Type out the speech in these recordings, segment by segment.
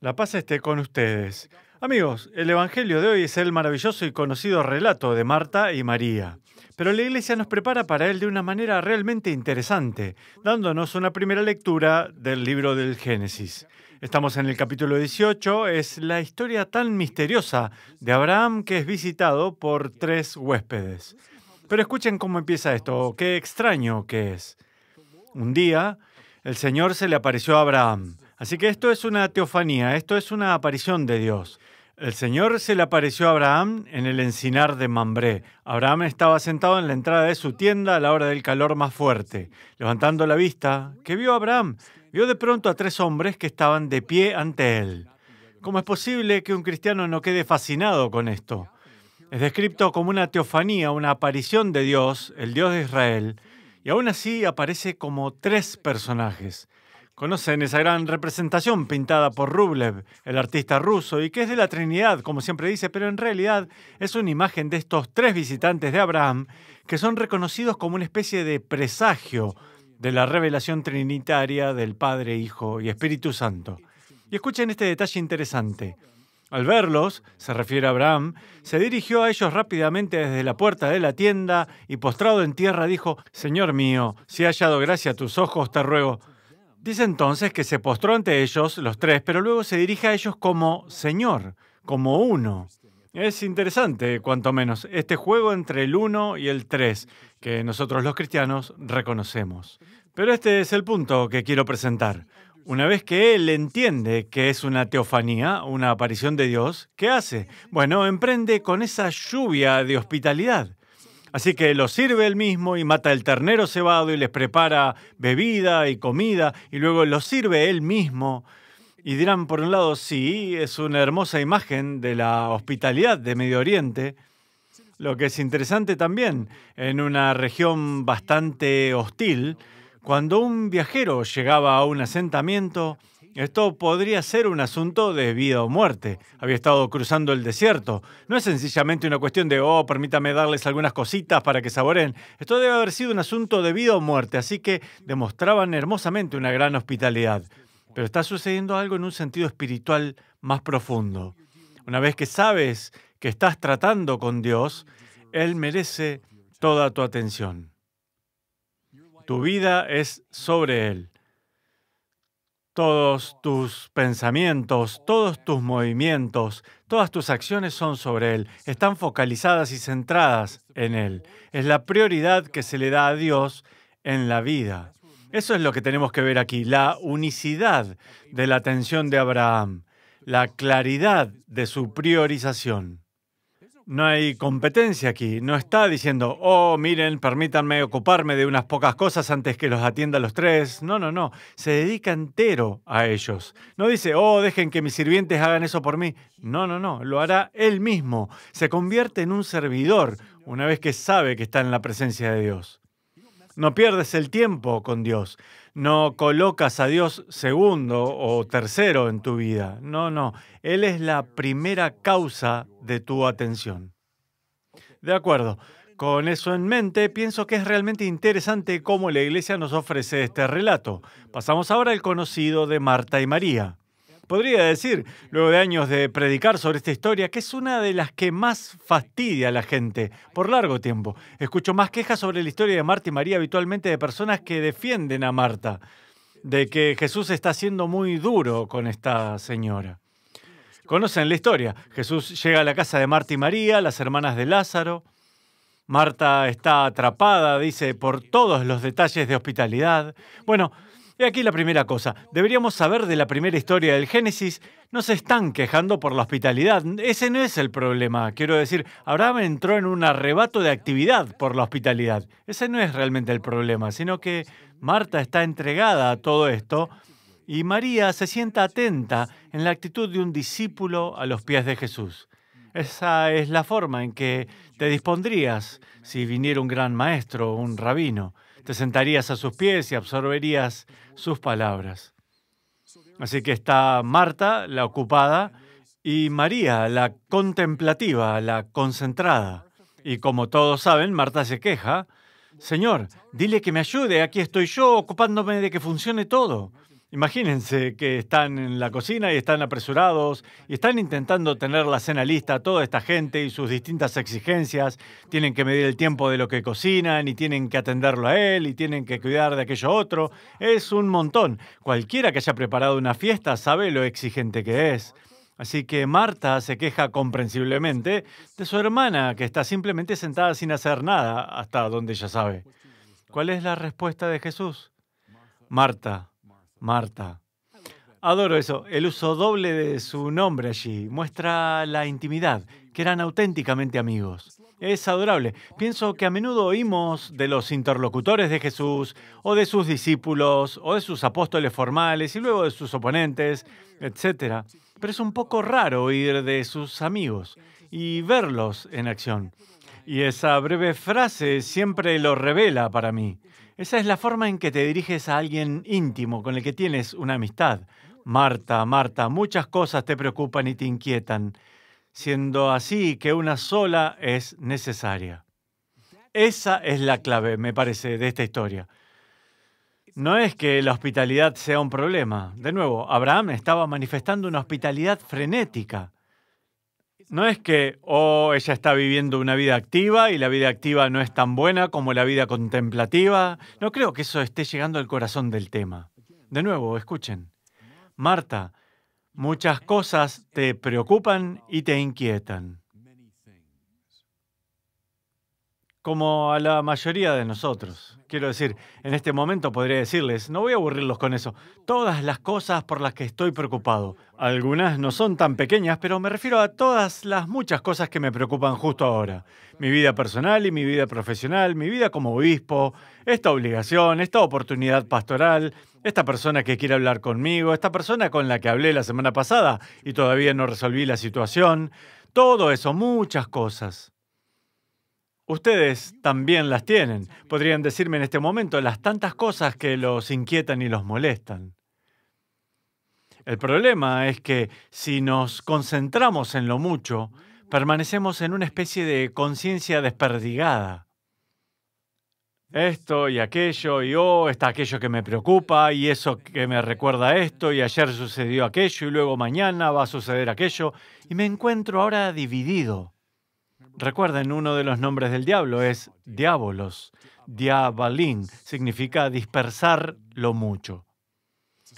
La paz esté con ustedes. Amigos, el Evangelio de hoy es el maravilloso y conocido relato de Marta y María. Pero la Iglesia nos prepara para él de una manera realmente interesante, dándonos una primera lectura del libro del Génesis. Estamos en el capítulo 18, es la historia tan misteriosa de Abraham que es visitado por tres huéspedes. Pero escuchen cómo empieza esto, qué extraño que es. Un día, el Señor se le apareció a Abraham Así que esto es una teofanía, esto es una aparición de Dios. El Señor se le apareció a Abraham en el encinar de Mambré. Abraham estaba sentado en la entrada de su tienda a la hora del calor más fuerte. Levantando la vista, ¿qué vio Abraham? Vio de pronto a tres hombres que estaban de pie ante él. ¿Cómo es posible que un cristiano no quede fascinado con esto? Es descrito como una teofanía, una aparición de Dios, el Dios de Israel, y aún así aparece como tres personajes. Conocen esa gran representación pintada por Rublev, el artista ruso, y que es de la Trinidad, como siempre dice, pero en realidad es una imagen de estos tres visitantes de Abraham que son reconocidos como una especie de presagio de la revelación trinitaria del Padre, Hijo y Espíritu Santo. Y escuchen este detalle interesante. Al verlos, se refiere a Abraham, se dirigió a ellos rápidamente desde la puerta de la tienda y postrado en tierra dijo, Señor mío, si ha hallado gracia a tus ojos, te ruego, Dice entonces que se postró ante ellos, los tres, pero luego se dirige a ellos como Señor, como uno. Es interesante, cuanto menos, este juego entre el uno y el tres, que nosotros los cristianos reconocemos. Pero este es el punto que quiero presentar. Una vez que él entiende que es una teofanía, una aparición de Dios, ¿qué hace? Bueno, emprende con esa lluvia de hospitalidad. Así que lo sirve él mismo y mata el ternero cebado y les prepara bebida y comida y luego lo sirve él mismo. Y dirán, por un lado, sí, es una hermosa imagen de la hospitalidad de Medio Oriente, lo que es interesante también en una región bastante hostil, cuando un viajero llegaba a un asentamiento, esto podría ser un asunto de vida o muerte. Había estado cruzando el desierto. No es sencillamente una cuestión de, oh, permítame darles algunas cositas para que saboren. Esto debe haber sido un asunto de vida o muerte, así que demostraban hermosamente una gran hospitalidad. Pero está sucediendo algo en un sentido espiritual más profundo. Una vez que sabes que estás tratando con Dios, Él merece toda tu atención. Tu vida es sobre Él. Todos tus pensamientos, todos tus movimientos, todas tus acciones son sobre Él, están focalizadas y centradas en Él. Es la prioridad que se le da a Dios en la vida. Eso es lo que tenemos que ver aquí, la unicidad de la atención de Abraham, la claridad de su priorización. No hay competencia aquí. No está diciendo, oh, miren, permítanme ocuparme de unas pocas cosas antes que los atienda los tres. No, no, no. Se dedica entero a ellos. No dice, oh, dejen que mis sirvientes hagan eso por mí. No, no, no. Lo hará él mismo. Se convierte en un servidor una vez que sabe que está en la presencia de Dios. No pierdes el tiempo con Dios. No colocas a Dios segundo o tercero en tu vida. No, no. Él es la primera causa de tu atención. De acuerdo. Con eso en mente, pienso que es realmente interesante cómo la iglesia nos ofrece este relato. Pasamos ahora al conocido de Marta y María. Podría decir, luego de años de predicar sobre esta historia, que es una de las que más fastidia a la gente por largo tiempo. Escucho más quejas sobre la historia de Marta y María habitualmente de personas que defienden a Marta, de que Jesús está siendo muy duro con esta señora. Conocen la historia. Jesús llega a la casa de Marta y María, las hermanas de Lázaro. Marta está atrapada, dice, por todos los detalles de hospitalidad. Bueno, y aquí la primera cosa, deberíamos saber de la primera historia del Génesis, no se están quejando por la hospitalidad, ese no es el problema, quiero decir, Abraham entró en un arrebato de actividad por la hospitalidad, ese no es realmente el problema, sino que Marta está entregada a todo esto y María se sienta atenta en la actitud de un discípulo a los pies de Jesús. Esa es la forma en que te dispondrías si viniera un gran maestro, un rabino. Te sentarías a sus pies y absorberías sus palabras. Así que está Marta, la ocupada, y María, la contemplativa, la concentrada. Y como todos saben, Marta se queja. Señor, dile que me ayude, aquí estoy yo ocupándome de que funcione todo. Imagínense que están en la cocina y están apresurados y están intentando tener la cena lista. Toda esta gente y sus distintas exigencias tienen que medir el tiempo de lo que cocinan y tienen que atenderlo a él y tienen que cuidar de aquello otro. Es un montón. Cualquiera que haya preparado una fiesta sabe lo exigente que es. Así que Marta se queja comprensiblemente de su hermana que está simplemente sentada sin hacer nada hasta donde ella sabe. ¿Cuál es la respuesta de Jesús? Marta Marta. Adoro eso. El uso doble de su nombre allí muestra la intimidad, que eran auténticamente amigos. Es adorable. Pienso que a menudo oímos de los interlocutores de Jesús, o de sus discípulos, o de sus apóstoles formales, y luego de sus oponentes, etc. Pero es un poco raro oír de sus amigos y verlos en acción. Y esa breve frase siempre lo revela para mí. Esa es la forma en que te diriges a alguien íntimo con el que tienes una amistad. Marta, Marta, muchas cosas te preocupan y te inquietan, siendo así que una sola es necesaria. Esa es la clave, me parece, de esta historia. No es que la hospitalidad sea un problema. De nuevo, Abraham estaba manifestando una hospitalidad frenética. No es que oh, ella está viviendo una vida activa y la vida activa no es tan buena como la vida contemplativa. No creo que eso esté llegando al corazón del tema. De nuevo, escuchen. Marta, muchas cosas te preocupan y te inquietan. como a la mayoría de nosotros. Quiero decir, en este momento podría decirles, no voy a aburrirlos con eso, todas las cosas por las que estoy preocupado. Algunas no son tan pequeñas, pero me refiero a todas las muchas cosas que me preocupan justo ahora. Mi vida personal y mi vida profesional, mi vida como obispo, esta obligación, esta oportunidad pastoral, esta persona que quiere hablar conmigo, esta persona con la que hablé la semana pasada y todavía no resolví la situación. Todo eso, muchas cosas. Ustedes también las tienen. Podrían decirme en este momento las tantas cosas que los inquietan y los molestan. El problema es que si nos concentramos en lo mucho, permanecemos en una especie de conciencia desperdigada. Esto y aquello, y oh, está aquello que me preocupa, y eso que me recuerda esto, y ayer sucedió aquello, y luego mañana va a suceder aquello, y me encuentro ahora dividido. Recuerden, uno de los nombres del diablo es diabolos. Diabalín significa dispersar lo mucho.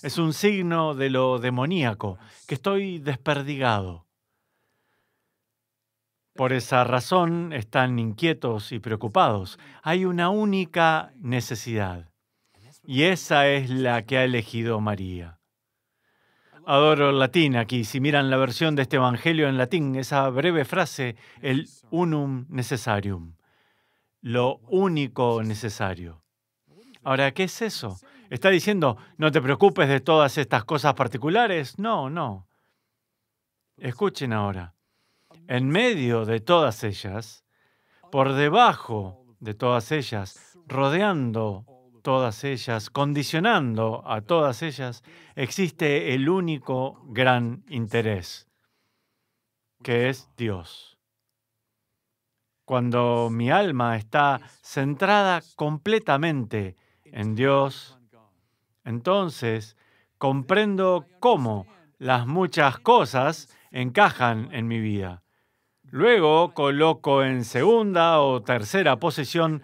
Es un signo de lo demoníaco, que estoy desperdigado. Por esa razón están inquietos y preocupados. Hay una única necesidad, y esa es la que ha elegido María. Adoro latín aquí. Si miran la versión de este Evangelio en latín, esa breve frase, el unum necessarium, lo único necesario. Ahora, ¿qué es eso? ¿Está diciendo, no te preocupes de todas estas cosas particulares? No, no. Escuchen ahora. En medio de todas ellas, por debajo de todas ellas, rodeando ellas, condicionando a todas ellas, existe el único gran interés, que es Dios. Cuando mi alma está centrada completamente en Dios, entonces comprendo cómo las muchas cosas encajan en mi vida. Luego coloco en segunda o tercera posición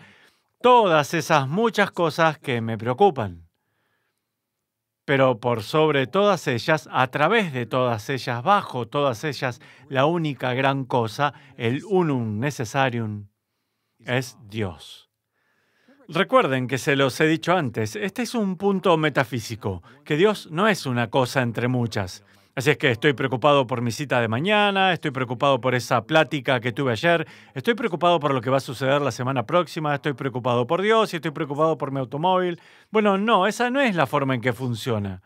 todas esas muchas cosas que me preocupan. Pero por sobre todas ellas, a través de todas ellas, bajo todas ellas, la única gran cosa, el unum necessarium, es Dios. Recuerden que se los he dicho antes, este es un punto metafísico, que Dios no es una cosa entre muchas. Así es que estoy preocupado por mi cita de mañana, estoy preocupado por esa plática que tuve ayer, estoy preocupado por lo que va a suceder la semana próxima, estoy preocupado por Dios y estoy preocupado por mi automóvil. Bueno, no, esa no es la forma en que funciona.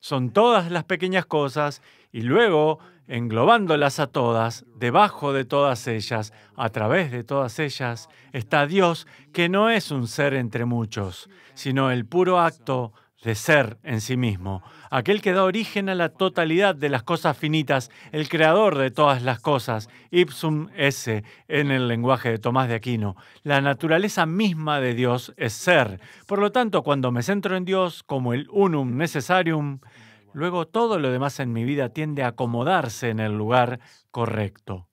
Son todas las pequeñas cosas y luego, englobándolas a todas, debajo de todas ellas, a través de todas ellas, está Dios, que no es un ser entre muchos, sino el puro acto de ser en sí mismo, aquel que da origen a la totalidad de las cosas finitas, el creador de todas las cosas, ipsum esse en el lenguaje de Tomás de Aquino. La naturaleza misma de Dios es ser. Por lo tanto, cuando me centro en Dios como el unum necessarium, luego todo lo demás en mi vida tiende a acomodarse en el lugar correcto.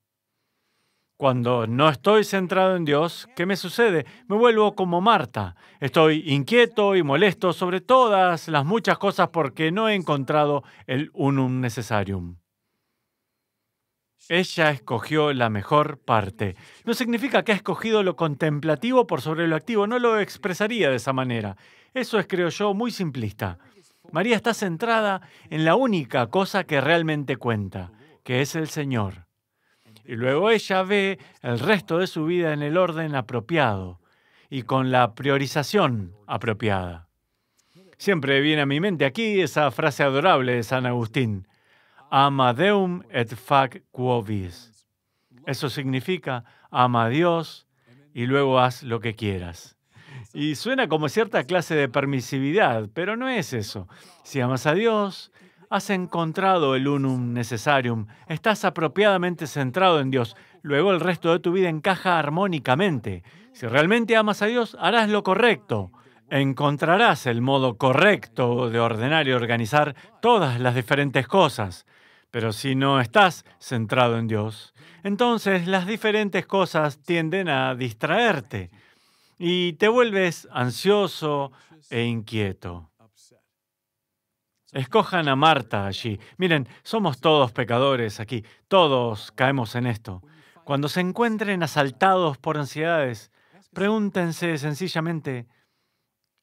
Cuando no estoy centrado en Dios, ¿qué me sucede? Me vuelvo como Marta. Estoy inquieto y molesto sobre todas las muchas cosas porque no he encontrado el unum necessarium. Ella escogió la mejor parte. No significa que ha escogido lo contemplativo por sobre lo activo, no lo expresaría de esa manera. Eso es, creo yo, muy simplista. María está centrada en la única cosa que realmente cuenta, que es el Señor. Y luego ella ve el resto de su vida en el orden apropiado y con la priorización apropiada. Siempre viene a mi mente aquí esa frase adorable de San Agustín, ama deum et fac quo vis. Eso significa ama a Dios y luego haz lo que quieras. Y suena como cierta clase de permisividad, pero no es eso. Si amas a Dios, Has encontrado el unum necessarium, estás apropiadamente centrado en Dios. Luego el resto de tu vida encaja armónicamente. Si realmente amas a Dios, harás lo correcto. Encontrarás el modo correcto de ordenar y organizar todas las diferentes cosas. Pero si no estás centrado en Dios, entonces las diferentes cosas tienden a distraerte y te vuelves ansioso e inquieto. Escojan a Marta allí. Miren, somos todos pecadores aquí. Todos caemos en esto. Cuando se encuentren asaltados por ansiedades, pregúntense sencillamente,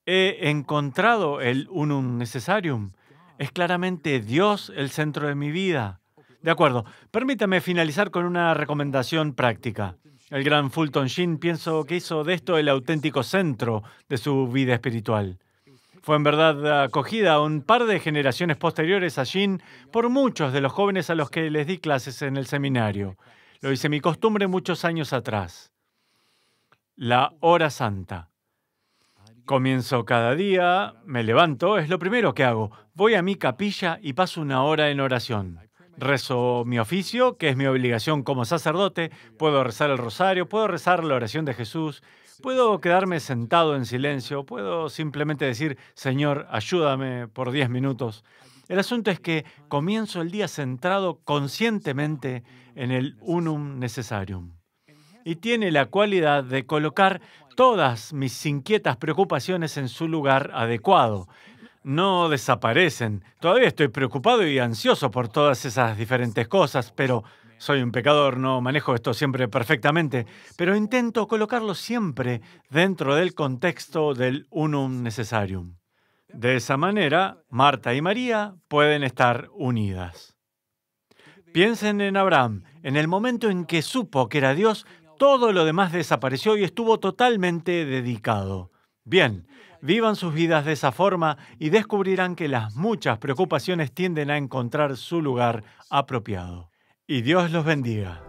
¿he encontrado el unum necessarium? ¿Es claramente Dios el centro de mi vida? De acuerdo, permítame finalizar con una recomendación práctica. El gran Fulton Sheen pienso que hizo de esto el auténtico centro de su vida espiritual. Fue en verdad acogida a un par de generaciones posteriores a Jin por muchos de los jóvenes a los que les di clases en el seminario. Lo hice mi costumbre muchos años atrás. La hora santa. Comienzo cada día, me levanto, es lo primero que hago. Voy a mi capilla y paso una hora en oración. Rezo mi oficio, que es mi obligación como sacerdote, puedo rezar el rosario, puedo rezar la oración de Jesús, Puedo quedarme sentado en silencio, puedo simplemente decir, Señor, ayúdame por diez minutos. El asunto es que comienzo el día centrado conscientemente en el unum necessarium. Y tiene la cualidad de colocar todas mis inquietas preocupaciones en su lugar adecuado. No desaparecen. Todavía estoy preocupado y ansioso por todas esas diferentes cosas, pero soy un pecador, no manejo esto siempre perfectamente, pero intento colocarlo siempre dentro del contexto del unum necessarium. De esa manera, Marta y María pueden estar unidas. Piensen en Abraham. En el momento en que supo que era Dios, todo lo demás desapareció y estuvo totalmente dedicado. Bien, vivan sus vidas de esa forma y descubrirán que las muchas preocupaciones tienden a encontrar su lugar apropiado y Dios los bendiga.